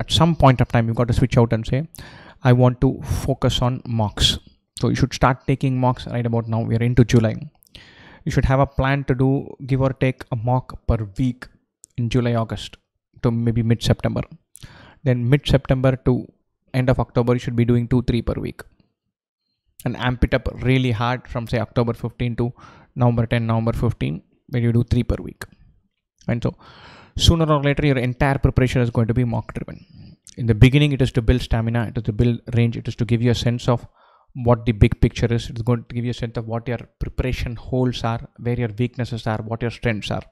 at some point of time you've got to switch out and say i want to focus on mocks so you should start taking mocks right about now we are into july you should have a plan to do give or take a mock per week in july august to maybe mid september then mid september to end of october you should be doing two three per week and amp it up really hard from say october 15 to november 10 november 15 when you do three per week and so sooner or later your entire preparation is going to be mock driven in the beginning it is to build stamina it is to build range it is to give you a sense of what the big picture is it's going to give you a sense of what your preparation holes are where your weaknesses are what your strengths are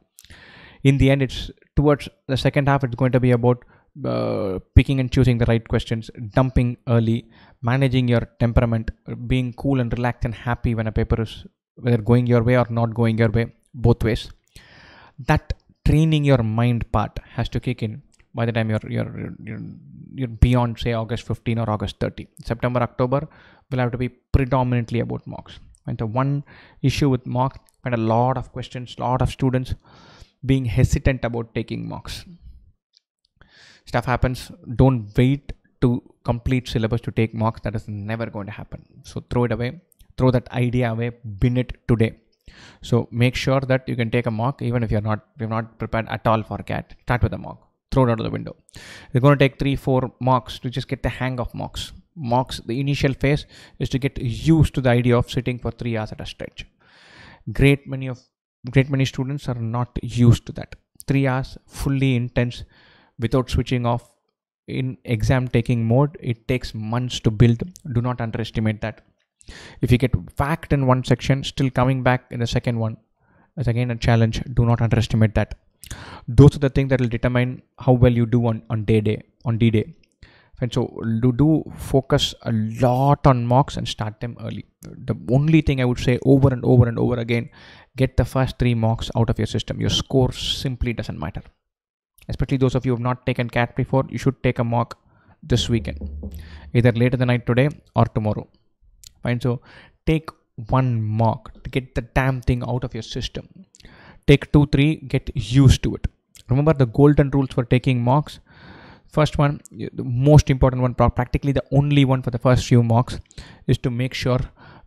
in the end it's towards the second half it's going to be about uh, picking and choosing the right questions dumping early managing your temperament being cool and relaxed and happy when a paper is whether going your way or not going your way both ways that training your mind part has to kick in by the time you're you're you're, you're beyond say August 15 or August 30. September October will have to be predominantly about mocks. And the one issue with mock and a lot of questions, lot of students being hesitant about taking mocks. Stuff happens. Don't wait to complete syllabus to take mocks. That is never going to happen. So throw it away. Throw that idea away. Bin it today. So make sure that you can take a mock even if you're not you're not prepared at all for CAT. Start with a mock. Throw it out of the window. You're going to take three, four mocks to just get the hang of mocks. Mocks, the initial phase is to get used to the idea of sitting for three hours at a stretch. Great many of great many students are not used to that. Three hours fully intense without switching off in exam taking mode it takes months to build do not underestimate that if you get whacked in one section still coming back in the second one is again a challenge do not underestimate that those are the things that will determine how well you do on, on day day on d day and so do, do focus a lot on mocks and start them early the only thing i would say over and over and over again get the first three mocks out of your system your score simply doesn't matter especially those of you who have not taken cat before you should take a mock this weekend either later the night today or tomorrow Fine. so take one mock to get the damn thing out of your system take two three get used to it remember the golden rules for taking mocks. first one the most important one practically the only one for the first few mocks is to make sure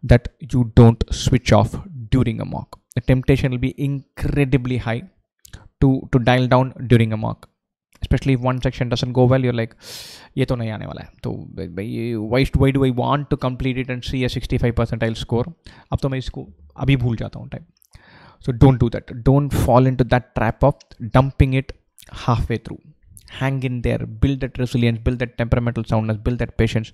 that you don't switch off during a mock the temptation will be incredibly high to to dial down during a mock especially if one section doesn't go well you're like ye to nahi aane wala hai to why why do i want to complete it and see a 65 percentile score ab to main isko abhi bhul jata hu type so don't do that don't fall into that trap of dumping it halfway through hang in there build that resilience build that temperamental soundness build that patience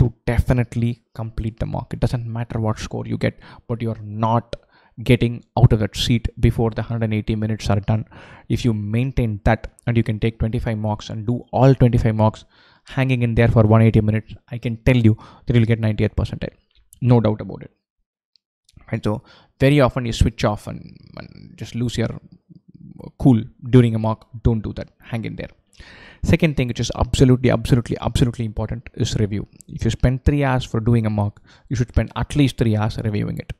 to definitely complete the mock it doesn't matter what score you get but you're not getting out of that seat before the 180 minutes are done. If you maintain that and you can take 25 mocks and do all 25 mocks hanging in there for 180 minutes, I can tell you that you'll get 90th percentile. No doubt about it. Right, so very often you switch off and, and just lose your cool during a mock. Don't do that. Hang in there. Second thing, which is absolutely, absolutely, absolutely important, is review. If you spend three hours for doing a mock, you should spend at least three hours reviewing it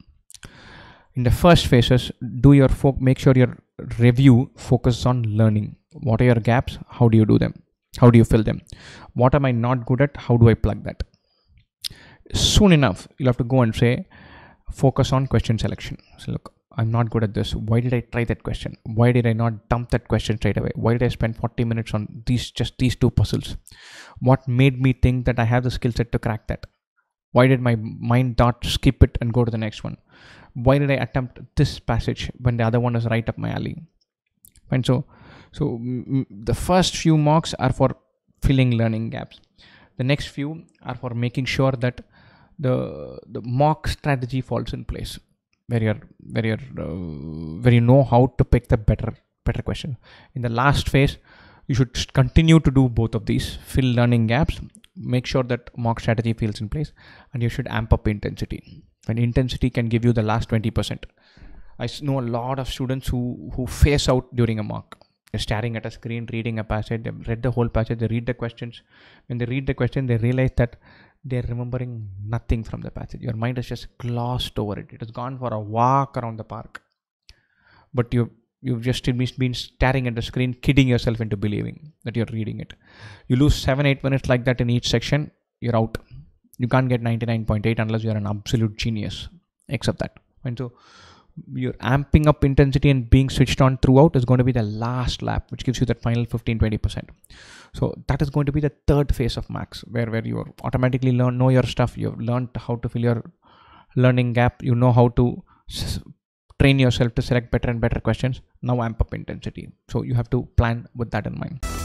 in the first phases do your fo- make sure your review focuses on learning what are your gaps how do you do them how do you fill them what am i not good at how do i plug that soon enough you'll have to go and say focus on question selection so look i'm not good at this why did i try that question why did i not dump that question straight away why did i spend 40 minutes on these just these two puzzles what made me think that i have the skill set to crack that why did my mind not skip it and go to the next one? Why did I attempt this passage when the other one is right up my alley? And so, so the first few mocks are for filling learning gaps. The next few are for making sure that the the mock strategy falls in place, where you're where you're uh, where you know how to pick the better better question. In the last phase, you should continue to do both of these: fill learning gaps make sure that mock strategy feels in place and you should amp up intensity and intensity can give you the last 20% i know a lot of students who who face out during a mock they're staring at a screen reading a passage they read the whole passage they read the questions when they read the question they realize that they're remembering nothing from the passage your mind has just glossed over it it has gone for a walk around the park but you you've just been staring at the screen kidding yourself into believing that you're reading it you lose 7 8 minutes like that in each section you're out you can't get 99.8 unless you're an absolute genius except that and so you're amping up intensity and being switched on throughout is going to be the last lap which gives you that final 15 20% so that is going to be the third phase of max where where you automatically learn know your stuff you've learned how to fill your learning gap you know how to train yourself to select better and better questions now amp up intensity so you have to plan with that in mind